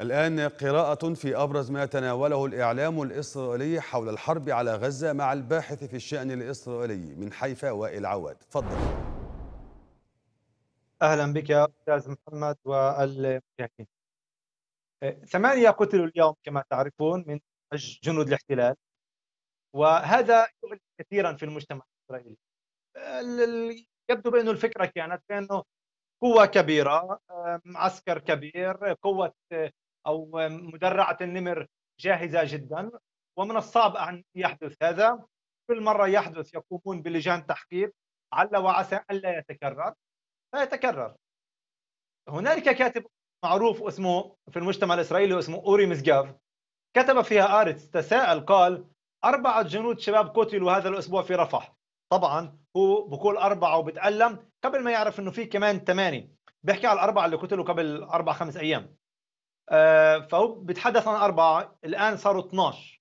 الآن قراءة في أبرز ما تناوله الإعلام الإسرائيلي حول الحرب على غزة مع الباحث في الشأن الإسرائيلي من حيفا وائل عواد تفضل أهلا بك أستاذ محمد والمشاهدين ثمانية قتلوا اليوم كما تعرفون من جنود الاحتلال وهذا يؤلم كثيرا في المجتمع الإسرائيلي يبدو بأنه الفكرة كانت بأنه قوة كبيرة آه، عسكر كبير قوة او مدرعه النمر جاهزه جدا ومن الصعب ان يحدث هذا كل مره يحدث يقومون بلجان تحقيق على وعسى الا يتكرر فيتكرر هنالك كاتب معروف اسمه في المجتمع الاسرائيلي اسمه اوري مزجاف كتب فيها ارتس تساءل قال اربعه جنود شباب قتلوا هذا الاسبوع في رفح طبعا هو بقول اربعه وبتالم قبل ما يعرف انه في كمان ثمانيه بيحكي على الاربعه اللي قتلوا قبل اربع خمس ايام آه، فهو بيتحدث عن أربعة الآن صاروا 12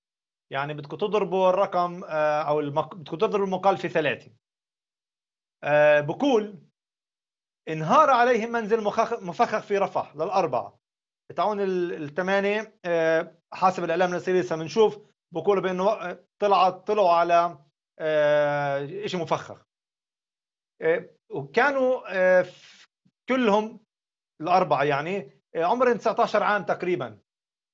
يعني بدكم تضربوا الرقم آه، أو المق... بدكم تضربوا المقال في ثلاثة آه، بقول انهار عليهم منزل مفخخ في رفح للأربعة تعون الثمانية حسب الإعلام لسه بنشوف بقولوا بأنه طلعت طلعوا على شيء مفخخ وكانوا كلهم الأربعة يعني عمر 19 عام تقريبا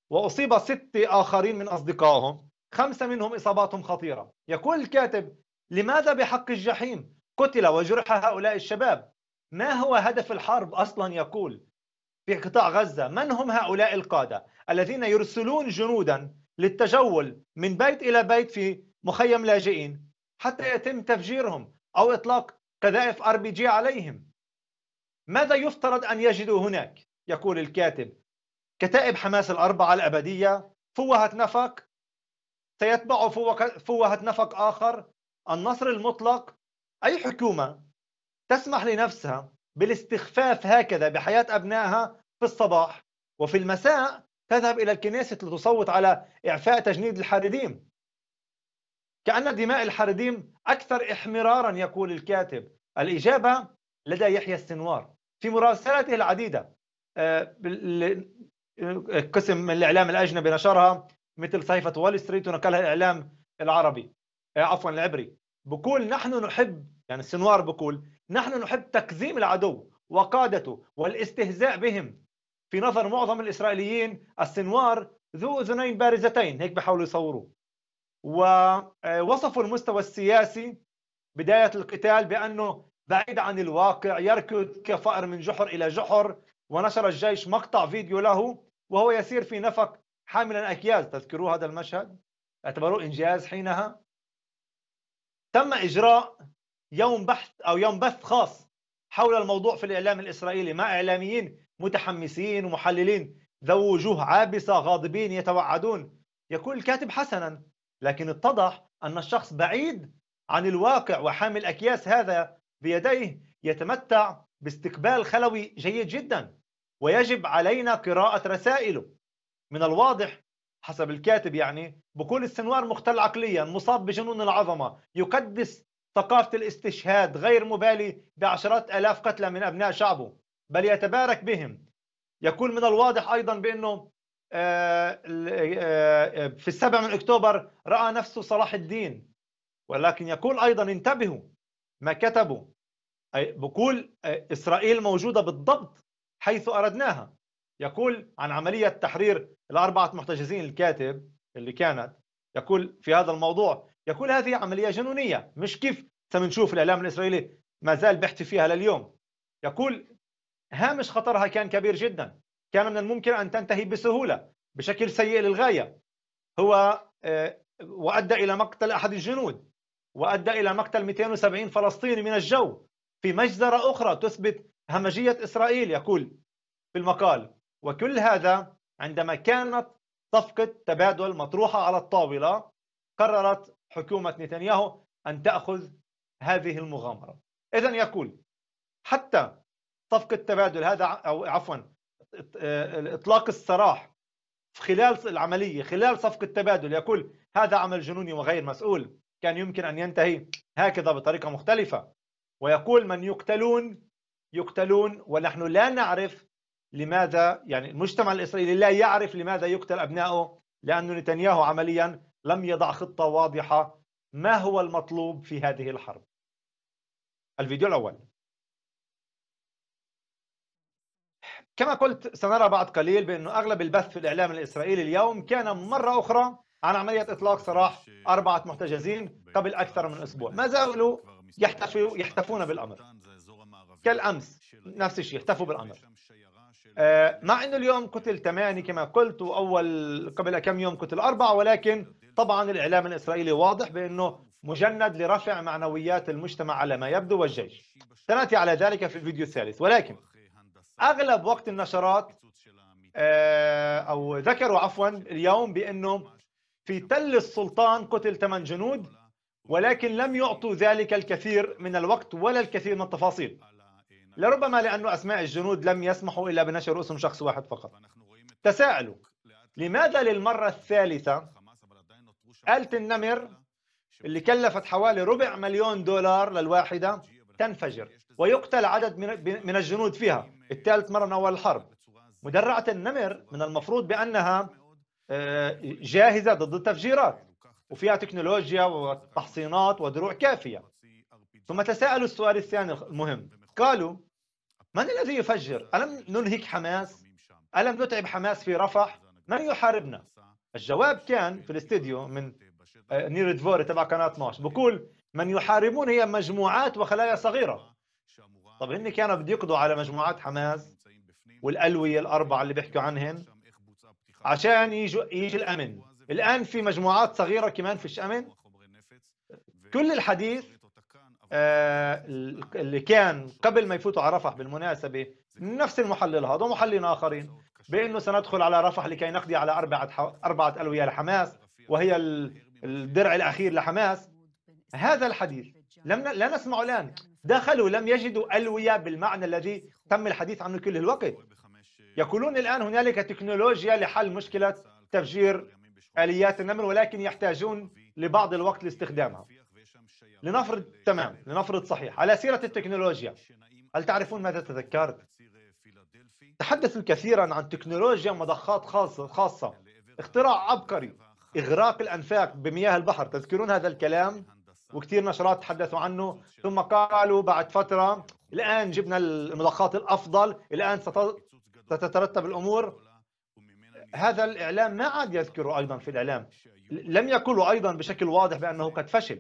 وأصيب ستة آخرين من أصدقائهم خمسة منهم إصاباتهم خطيرة يقول الكاتب لماذا بحق الجحيم قتل وجرح هؤلاء الشباب ما هو هدف الحرب أصلا يقول في قطاع غزة من هم هؤلاء القادة الذين يرسلون جنودا للتجول من بيت إلى بيت في مخيم لاجئين حتى يتم تفجيرهم أو إطلاق قذائف أر بي جي عليهم ماذا يفترض أن يجدوا هناك يقول الكاتب كتائب حماس الأربعة الأبدية فوهة نفق سيتبع فوهة نفق آخر النصر المطلق أي حكومة تسمح لنفسها بالاستخفاف هكذا بحياة أبنائها في الصباح وفي المساء تذهب إلى الكنيسة لتصوت على إعفاء تجنيد الحارديم كأن دماء الحارديم أكثر إحمرارا يقول الكاتب الإجابة لدى يحيى السنوار في مراسلته العديدة قسم من الاعلام الاجنبي نشرها مثل صحيفه وول ستريت ونقلها الاعلام العربي آه، عفوا العبري بقول نحن نحب يعني السنوار بقول نحن نحب تكظيم العدو وقادته والاستهزاء بهم في نظر معظم الاسرائيليين السنوار ذو اذنين بارزتين هيك بحاولوا يصوروه ووصفوا آه، المستوى السياسي بدايه القتال بانه بعيد عن الواقع يركض كفأر من جحر الى جحر ونشر الجيش مقطع فيديو له وهو يسير في نفق حاملا أكياس تذكروا هذا المشهد اعتبروه إنجاز حينها تم إجراء يوم بحث أو يوم بث خاص حول الموضوع في الإعلام الإسرائيلي مع إعلاميين متحمسين ومحللين ذو وجوه عابسة غاضبين يتوعدون يقول الكاتب حسنا لكن اتضح أن الشخص بعيد عن الواقع وحامل أكياس هذا بيديه يتمتع باستقبال خلوي جيد جدا ويجب علينا قراءة رسائله من الواضح حسب الكاتب يعني بكل السنوار مختل عقليا مصاب بجنون العظمة يقدس ثقافة الاستشهاد غير مبالي بعشرات آلاف قتلى من أبناء شعبه بل يتبارك بهم يكون من الواضح أيضا بأنه آه، آه، آه، في السبع من أكتوبر رأى نفسه صلاح الدين ولكن يقول أيضا انتبهوا ما كتبوا بقول آه، إسرائيل موجودة بالضبط حيث أردناها يقول عن عملية تحرير الأربعة محتجزين الكاتب اللي كانت يقول في هذا الموضوع يقول هذه عملية جنونية مش كيف سنشوف الإعلام الإسرائيلي ما زال بيحكي فيها لليوم يقول هامش خطرها كان كبير جدا كان من الممكن أن تنتهي بسهولة بشكل سيء للغاية هو آه، وأدى إلى مقتل أحد الجنود وأدى إلى مقتل 270 فلسطيني من الجو في مجزرة أخرى تثبت همجية إسرائيل يقول في المقال وكل هذا عندما كانت صفقة تبادل مطروحة على الطاولة قررت حكومة نتنياهو أن تأخذ هذه المغامرة إذا يقول حتى صفقة تبادل هذا أو عفوا إطلاق السراح خلال العملية خلال صفقة تبادل يقول هذا عمل جنوني وغير مسؤول كان يمكن أن ينتهي هكذا بطريقة مختلفة ويقول من يقتلون يقتلون ونحن لا نعرف لماذا يعني المجتمع الإسرائيلي لا يعرف لماذا يقتل أبنائه لأن نتنياهو عمليا لم يضع خطة واضحة ما هو المطلوب في هذه الحرب الفيديو الأول كما قلت سنرى بعد قليل بأن أغلب البث في الإعلام الإسرائيلي اليوم كان مرة أخرى عن عملية إطلاق سراح أربعة محتجزين قبل أكثر من أسبوع ما زالوا يحتفوا يحتفون بالامر كالامس نفس الشيء يحتفوا بالامر آه، مع انه اليوم قتل ثمانية كما قلت واول قبل كم يوم قتل اربعة ولكن طبعا الاعلام الاسرائيلي واضح بانه مجند لرفع معنويات المجتمع على ما يبدو والجيش سناتي على ذلك في الفيديو الثالث ولكن اغلب وقت النشرات آه، او ذكروا عفوا اليوم بانه في تل السلطان قتل ثمان جنود ولكن لم يعطوا ذلك الكثير من الوقت ولا الكثير من التفاصيل لربما لأن أسماء الجنود لم يسمحوا إلا بنشر اسم شخص واحد فقط تساءلوا لماذا للمرة الثالثة آلة النمر اللي كلفت حوالي ربع مليون دولار للواحدة تنفجر ويقتل عدد من الجنود فيها الثالث مرة من أول الحرب مدرعة النمر من المفروض بأنها آه، جاهزة ضد التفجيرات وفيها تكنولوجيا وتحصينات ودروع كافية ثم تساءلوا السؤال الثاني المهم قالوا من الذي يفجر؟ ألم ننهك حماس؟ ألم نتعب حماس في رفح؟ من يحاربنا؟ الجواب كان في الاستديو من آه، نير دفوري تبع قناة 12 بقول من يحاربون هي مجموعات وخلايا صغيرة طب هن كانوا بده يقضوا على مجموعات حماس والألوية الأربعة اللي بيحكوا عنهن عشان يجوا يجي الأمن الان في مجموعات صغيره كمان فيش امن كل الحديث آه، اللي كان قبل ما يفوتوا على رفح بالمناسبه نفس المحلل هذا ومحللين اخرين بانه سندخل على رفح لكي نقضي على اربعه اربعه الويه لحماس وهي الدرع الاخير لحماس هذا الحديث لم لا نسمعه الان دخلوا لم يجدوا الويه بالمعنى الذي تم الحديث عنه كل الوقت يقولون الان هنالك تكنولوجيا لحل مشكله تفجير اليات النمر ولكن يحتاجون لبعض الوقت لاستخدامها لنفرض تمام لنفرض صحيح على سيره التكنولوجيا هل تعرفون ماذا تذكرت تحدثوا كثيرا عن تكنولوجيا مضخات خاصه خاصه اختراع عبقري اغراق الانفاق بمياه البحر تذكرون هذا الكلام وكثير نشرات تحدثوا عنه ثم قالوا بعد فتره الان جبنا المضخات الافضل الان ستترتب الامور يعني هذا الإعلام ما عاد يذكره أيضا في الإعلام لم يقولوا أيضا بشكل واضح بأنه قد فشل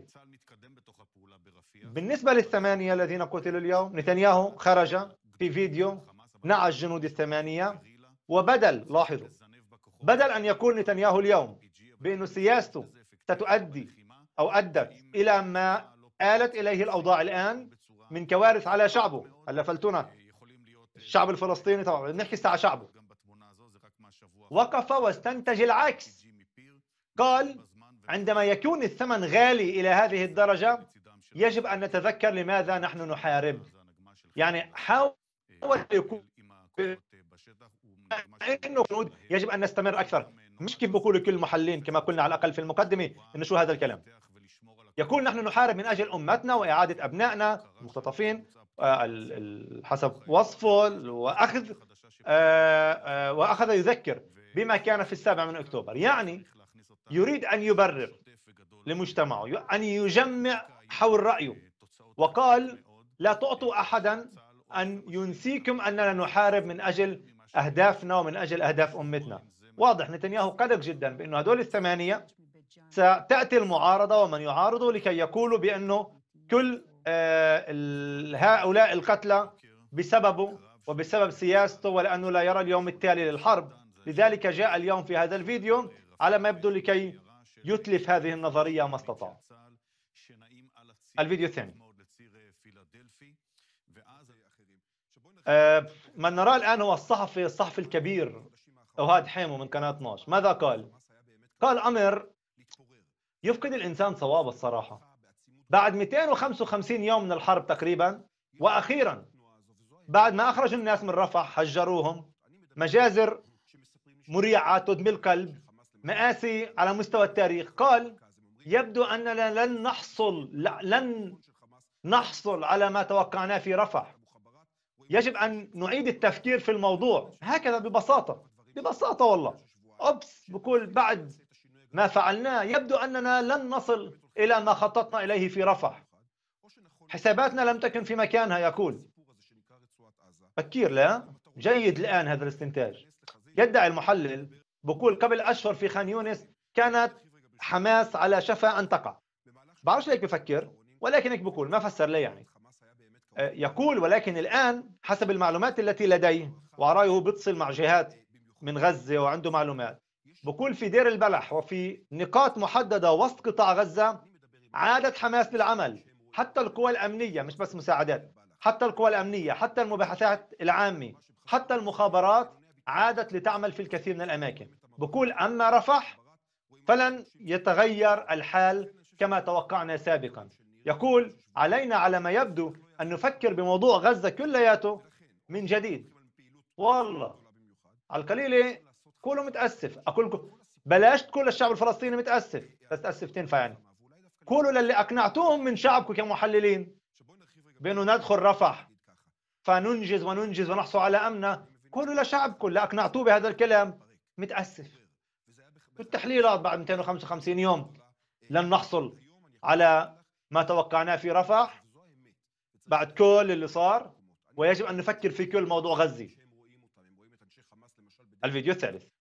بالنسبة للثمانية الذين قتلوا اليوم نتنياهو خرج في فيديو نعى الجنود الثمانية وبدل لاحظوا بدل أن يقول نتنياهو اليوم بأن سياسته ستؤدي أو أدت إلى ما آلت إليه الأوضاع الآن من كوارث على شعبه هلا فلتونا الشعب الفلسطيني طبعا نحكي الساعة شعبه وقف واستنتج العكس قال عندما يكون الثمن غالي إلى هذه الدرجة يجب أن نتذكر لماذا نحن نحارب يعني حاول يكون انه يجب ان نستمر اكثر مش كيف بقولوا كل المحلين كما قلنا على الاقل في المقدمه انه شو هذا الكلام يقول نحن نحارب من اجل امتنا واعاده ابنائنا المختطفين آه، حسب وصفه واخذ آه، آه، وأخذ يذكر بما كان في السابع من أكتوبر يعني يريد أن يبرر لمجتمعه أن يجمع حول رأيه وقال لا تعطوا أحدا أن ينسيكم أننا نحارب من أجل أهدافنا ومن أجل أهداف أمتنا واضح نتنياهو قلق جدا بأنه هدول الثمانية ستأتي المعارضة ومن يعارضه لكي يقولوا بأنه كل آه، هؤلاء القتلى بسببه وبسبب سياسته ولأنه لا يرى اليوم التالي للحرب لذلك جاء اليوم في هذا الفيديو على ما يبدو لكي يتلف هذه النظرية ما استطاع الفيديو الثاني آه، ما نراه الآن هو الصحفي الصحفي الكبير أوهاد حيمو من قناة 12 ماذا قال؟ قال أمر يفقد الإنسان صوابه الصراحة بعد 255 يوم من الحرب تقريبا وأخيرا بعد ما أخرجوا الناس من رفح هجروهم مجازر مريعة تدمي القلب مآسي على مستوى التاريخ قال يبدو أننا لن نحصل لن نحصل على ما توقعناه في رفح يجب أن نعيد التفكير في الموضوع هكذا ببساطة ببساطة والله اوبس بقول بعد ما فعلناه يبدو أننا لن نصل إلى ما خططنا إليه في رفح حساباتنا لم تكن في مكانها يقول بكير لا جيد الآن هذا الاستنتاج يدعي المحلل بقول قبل أشهر في خان يونس كانت حماس على شفا أن تقع بعرفش هيك بفكر ولكن هيك بقول ما فسر لي يعني آه، يقول ولكن الآن حسب المعلومات التي لديه ورايه بتصل مع جهات من غزة وعنده معلومات بقول في دير البلح وفي نقاط محددة وسط قطاع غزة عادت حماس للعمل حتى القوى الأمنية مش بس مساعدات حتى القوى الأمنية حتى المباحثات العامة حتى المخابرات عادت لتعمل في الكثير من الأماكن بقول أما رفح فلن يتغير الحال كما توقعنا سابقا يقول علينا على ما يبدو أن نفكر بموضوع غزة كلياته من جديد والله على القليلة كله متأسف أقول لكم بلاش تقول للشعب الفلسطيني متأسف بس تأسف تنفع يعني قولوا للي أقنعتوهم من شعبكم كمحللين بأنه ندخل رفح فننجز وننجز ونحصل على امنا قولوا لشعبكم لا اقنعتوه بهذا الكلام متأسف بالتحليلات بعد 255 يوم لن نحصل على ما توقعناه في رفح بعد كل اللي صار ويجب أن نفكر في كل موضوع غزة الفيديو الثالث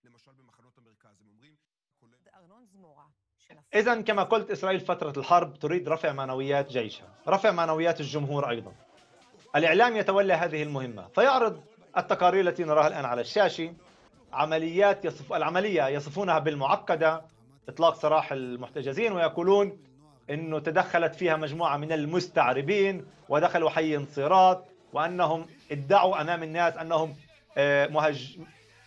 إذا كما قلت إسرائيل فترة الحرب تريد رفع معنويات جيشها رفع معنويات الجمهور أيضا الإعلام يتولى هذه المهمة فيعرض التقارير التي نراها الآن على الشاشة عمليات يصف العملية يصفونها بالمعقدة إطلاق سراح المحتجزين ويقولون أنه تدخلت فيها مجموعة من المستعربين ودخلوا حي انصيرات وأنهم ادعوا أمام الناس أنهم آه، مهج...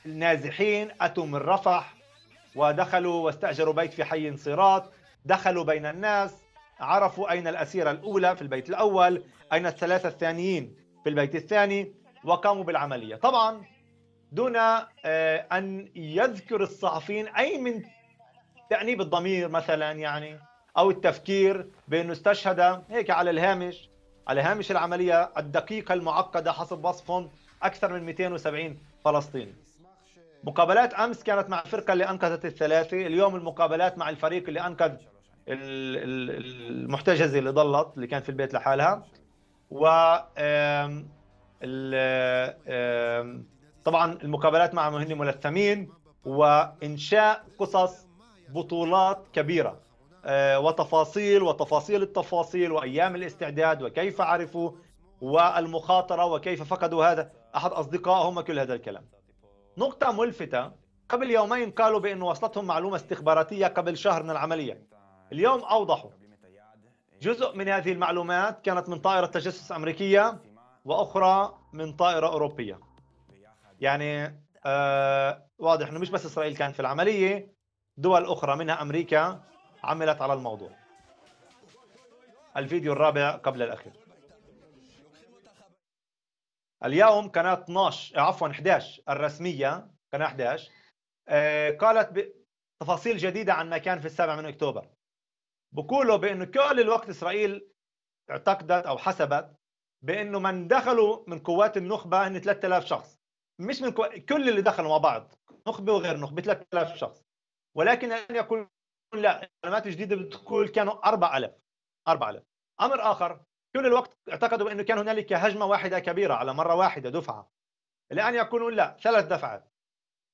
نازحين أتوا من رفح ودخلوا واستأجروا بيت في حي صراط دخلوا بين الناس عرفوا أين الأسيرة الأولى في البيت الأول أين الثلاثة الثانيين في البيت الثاني وقاموا بالعملية طبعا دون آه، أن يذكر الصحفيين أي من تأنيب الضمير مثلا يعني أو التفكير بأنه استشهد هيك على الهامش على هامش العملية الدقيقة المعقدة حسب وصفهم أكثر من 270 فلسطيني مقابلات امس كانت مع الفرقه اللي انقذت الثلاثه اليوم المقابلات مع الفريق اللي انقذ المحتجزه اللي ضلت اللي كانت في البيت لحالها و طبعا المقابلات مع مهني ملثمين وانشاء قصص بطولات كبيره آه، وتفاصيل وتفاصيل التفاصيل وايام الاستعداد وكيف عرفوا والمخاطره وكيف فقدوا هذا احد اصدقائهم وكل هذا الكلام نقطة ملفتة قبل يومين قالوا بأنه وصلتهم معلومة استخباراتية قبل شهر من العملية اليوم أوضحوا جزء من هذه المعلومات كانت من طائرة تجسس أمريكية وأخرى من طائرة أوروبية يعني آه واضح أنه مش بس إسرائيل كانت في العملية دول أخرى منها أمريكا عملت على الموضوع الفيديو الرابع قبل الأخير اليوم قناه 12 آه، عفوا 11 الرسميه قناه 11 آه، قالت تفاصيل جديده عن ما كان في السابع من اكتوبر بقولوا بانه كل الوقت اسرائيل اعتقدت او حسبت بانه من دخلوا من قوات النخبه هن 3000 شخص مش من كو... كل اللي دخلوا مع بعض نخبه وغير نخبه 3000 شخص ولكن ان يقول لا المعلومات الجديده بتقول كانوا 4000 4000 امر اخر طول الوقت اعتقدوا بانه كان هنالك هجمه واحده كبيره على مره واحده دفعه الان يقولون لا ثلاث دفعات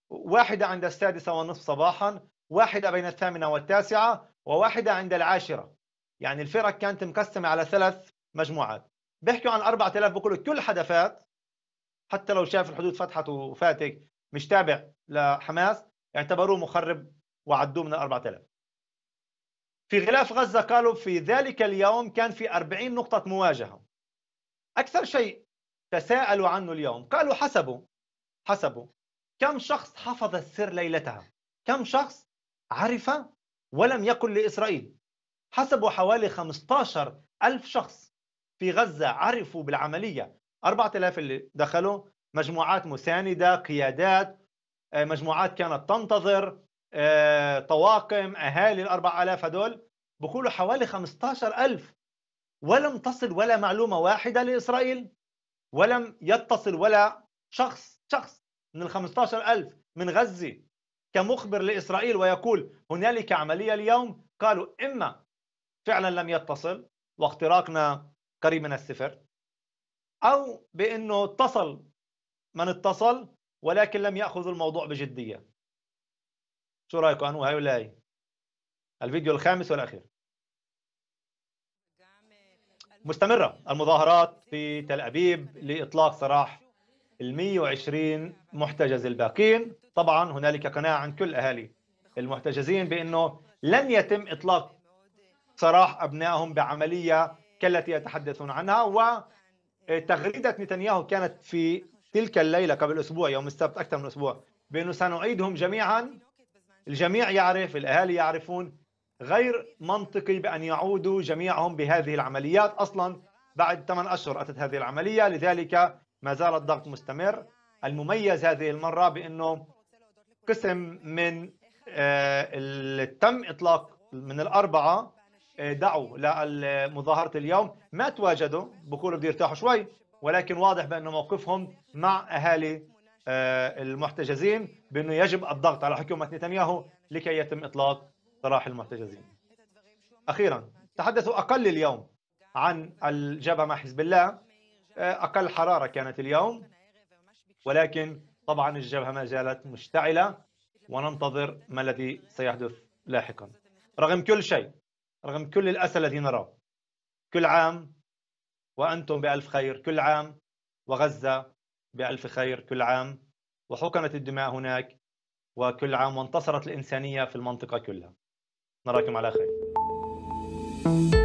واحده عند السادسه والنصف صباحا واحده بين الثامنه والتاسعه وواحده عند العاشره يعني الفرق كانت مقسمه على ثلاث مجموعات بيحكوا عن 4000 بيقولوا كل حدا فات حتى لو شاف الحدود فتحت وفاتك مش تابع لحماس اعتبروه مخرب وعدوه من ال 4000 في غلاف غزة قالوا في ذلك اليوم كان في 40 نقطة مواجهة أكثر شيء تساءلوا عنه اليوم قالوا حسبوا حسبوا كم شخص حفظ السر ليلتها كم شخص عرف ولم يقل لإسرائيل حسبوا حوالي 15 ألف شخص في غزة عرفوا بالعملية 4000 اللي دخلوا مجموعات مساندة قيادات آه، مجموعات كانت تنتظر آه، طواقم اهالي ال 4000 هدول بقولوا حوالي 15000 ولم تصل ولا معلومه واحده لاسرائيل ولم يتصل ولا شخص شخص من ال 15000 من غزه كمخبر لاسرائيل ويقول هنالك عمليه اليوم قالوا اما فعلا لم يتصل واختراقنا قريب من الصفر او بانه اتصل من اتصل ولكن لم ياخذوا الموضوع بجديه شو رايكم انو هاي ولا هاي الفيديو الخامس والاخير مستمرة المظاهرات في تل أبيب لإطلاق سراح ال 120 محتجز الباقين طبعا هنالك قناعة عن كل أهالي المحتجزين بأنه لن يتم إطلاق سراح أبنائهم بعملية كالتي يتحدثون عنها وتغريدة نتنياهو كانت في تلك الليلة قبل أسبوع يوم السبت أكثر من أسبوع بأنه سنعيدهم جميعا الجميع يعرف الأهالي يعرفون غير منطقي بأن يعودوا جميعهم بهذه العمليات أصلا بعد 8 أشهر أتت هذه العملية لذلك ما زال الضغط مستمر المميز هذه المرة بأنه قسم من آه، تم إطلاق من الأربعة آه، دعوا لمظاهرة اليوم ما تواجدوا بقولوا بده يرتاحوا شوي ولكن واضح بأن موقفهم مع أهالي آه، المحتجزين بانه يجب الضغط على حكومه نتنياهو لكي يتم اطلاق سراح المحتجزين. اخيرا تحدثوا اقل اليوم عن الجبهه مع حزب الله آه، اقل حراره كانت اليوم ولكن طبعا الجبهه ما زالت مشتعله وننتظر ما الذي سيحدث لاحقا. رغم كل شيء رغم كل الاسى الذي نراه كل عام وانتم بالف خير كل عام وغزه بألف خير كل عام وحقنت الدماء هناك وكل عام وانتصرت الإنسانية في المنطقة كلها نراكم على خير thank you